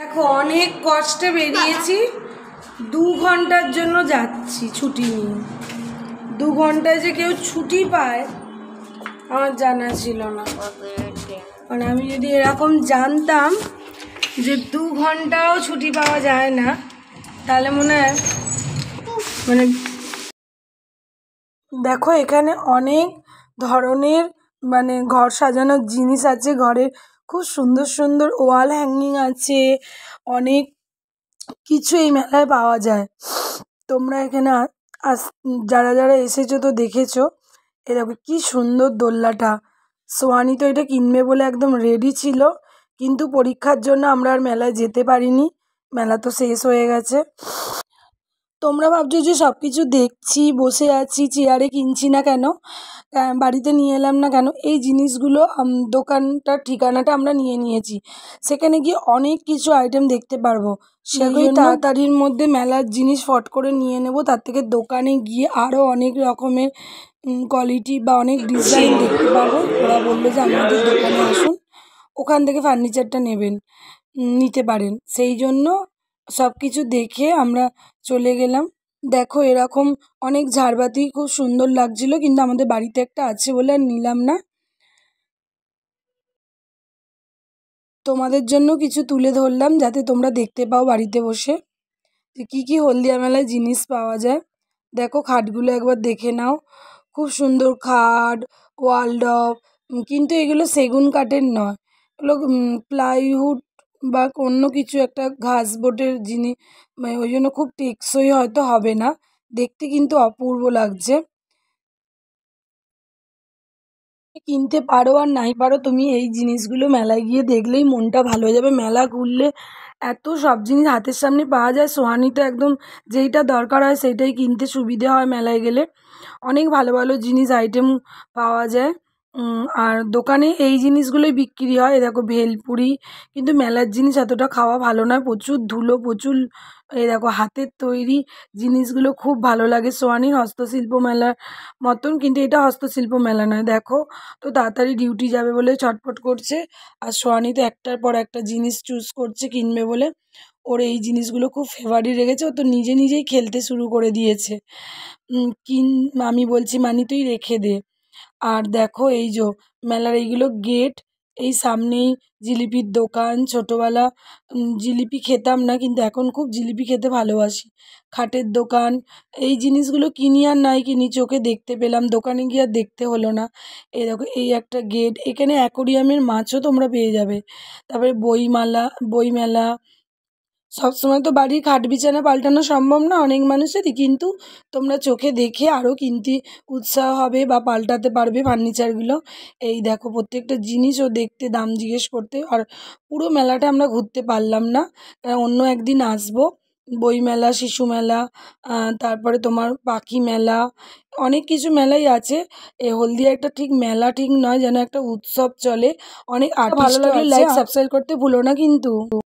দেখো অনেক কষ্টে বেরিয়েছি দু ঘন্টার জন্য যাচ্ছি ছুটি নিয়ে দু ঘন্টায় যে কেউ ছুটি পায় আমার জানা ছিল না মানে আমি যদি এরকম জানতাম যে দু ঘন্টাও ছুটি পাওয়া যায় না তাহলে মনে হয় মানে দেখো এখানে অনেক ধরনের মানে ঘর সাজানোর জিনিস আছে ঘরের খুব সুন্দর সুন্দর ওয়াল হ্যাঙ্গিং আছে অনেক কিছু এই মেলায় পাওয়া যায় তোমরা এখানে আস যারা যারা এসেছো তো দেখেছো এ দেখো কী সুন্দর দোল্লাটা সোয়ানি তো এটা কিনবে বলে একদম রেডি ছিল কিন্তু পরীক্ষার জন্য আমরা আর মেলায় যেতে পারিনি মেলা তো শেষ হয়ে গেছে তোমরা ভাবছো যে সব কিছু দেখছি বসে আছি চেয়ারে কিনছি না কেন বাড়িতে নিয়ে এলাম না কেন এই জিনিসগুলো দোকানটার ঠিকানাটা আমরা নিয়ে নিয়েছি সেখানে গিয়ে অনেক কিছু আইটেম দেখতে পারবো সেগুলি তাড়াতাড়ির মধ্যে মেলার জিনিস ফট করে নিয়ে নেব তার থেকে দোকানে গিয়ে আরও অনেক রকমের কোয়ালিটি বা অনেক ডিজাইন দেখতে পাবো ওরা বললো যে আমাদের দোকানে আসুন ওখান থেকে ফার্নিচারটা নেবেন নিতে পারেন সেই জন্য সব কিছু দেখে আমরা চলে গেলাম দেখো এরকম অনেক ঝাড়বাতি খুব সুন্দর লাগছিল কিন্তু আমাদের বাড়িতে একটা আছে বলে আর নিলাম না তোমাদের জন্য কিছু তুলে ধরলাম যাতে তোমরা দেখতে পাও বাড়িতে বসে কি কী কী হলদিয়া মেলায় জিনিস পাওয়া যায় দেখো খাটগুলো একবার দেখে নাও খুব সুন্দর খাট ওয়ালডপ কিন্তু এগুলো সেগুন কাঠের নয় এগুলো প্লাইউড বা অন্য কিছু একটা ঘাস বোটের জিনিস মানে ওই জন্য খুব টেকসই হয়তো হবে না দেখতে কিন্তু অপূর্ব লাগছে কিনতে পারো আর নাই পারো তুমি এই জিনিসগুলো মেলায় গিয়ে দেখলেই মনটা ভালো হয়ে যাবে মেলা ঘুরলে এত সব জিনিস হাতের সামনে পাওয়া যায় সোহানিতে একদম যেইটা দরকার হয় সেইটাই কিনতে সুবিধে হয় মেলায় গেলে অনেক ভালো ভালো জিনিস আইটেম পাওয়া যায় আর দোকানে এই জিনিসগুলোই বিক্রি হয় এ দেখো ভেলপুরি কিন্তু মেলার জিনিস এতটা খাওয়া ভালো নয় প্রচুর ধুলো প্রচুর এ দেখো হাতের তৈরি জিনিসগুলো খুব ভালো লাগে সোয়ানির হস্তশিল্প মেলার মতন কিন্তু এটা হস্তশিল্প মেলা নয় দেখো তো তাড়াতাড়ি ডিউটি যাবে বলে ছটফট করছে আর সোয়ানি তো একটার পর একটা জিনিস চুজ করছে কিনবে বলে ওর এই জিনিসগুলো খুব ফেভারিট রেখেছে ও তো নিজে নিজেই খেলতে শুরু করে দিয়েছে কিন আমি বলছি মানি তুই রেখে দে আর দেখো এই যো মেলার এইগুলো গেট এই সামনেই জিলিপির দোকান ছোটোবেলা জিলিপি খেতাম না কিন্তু এখন খুব জিলিপি খেতে ভালোবাসি খাটের দোকান এই জিনিসগুলো কিনি আর নাই কিনি চোখে দেখতে পেলাম দোকানে গিয়ে আর দেখতে হলো না এই দেখো এই একটা গেট এখানে অ্যাকোরিয়ামের মাছও তোমরা পেয়ে যাবে তারপরে বইমালা বইমেলা সবসময় তো বাড়ির খাট বিছানা পাল্টানো সম্ভব না অনেক মানুষেরই কিন্তু তোমরা চোখে দেখে আরও কিনতে উৎসাহ হবে বা পাল্টাতে পারবে ফার্নিচারগুলো এই দেখো প্রত্যেকটা জিনিসও দেখতে দাম জিজ্ঞেস করতে আর পুরো মেলাটা আমরা ঘুরতে পারলাম না অন্য একদিন আসবো বইমেলা শিশু মেলা তারপরে তোমার পাখি মেলা অনেক কিছু মেলাই আছে এ হলদিয়া একটা ঠিক মেলা ঠিক নয় যেন একটা উৎসব চলে অনেক ভালো লাগে লাইক সাবস্ক্রাইব করতে ভুলো না কিন্তু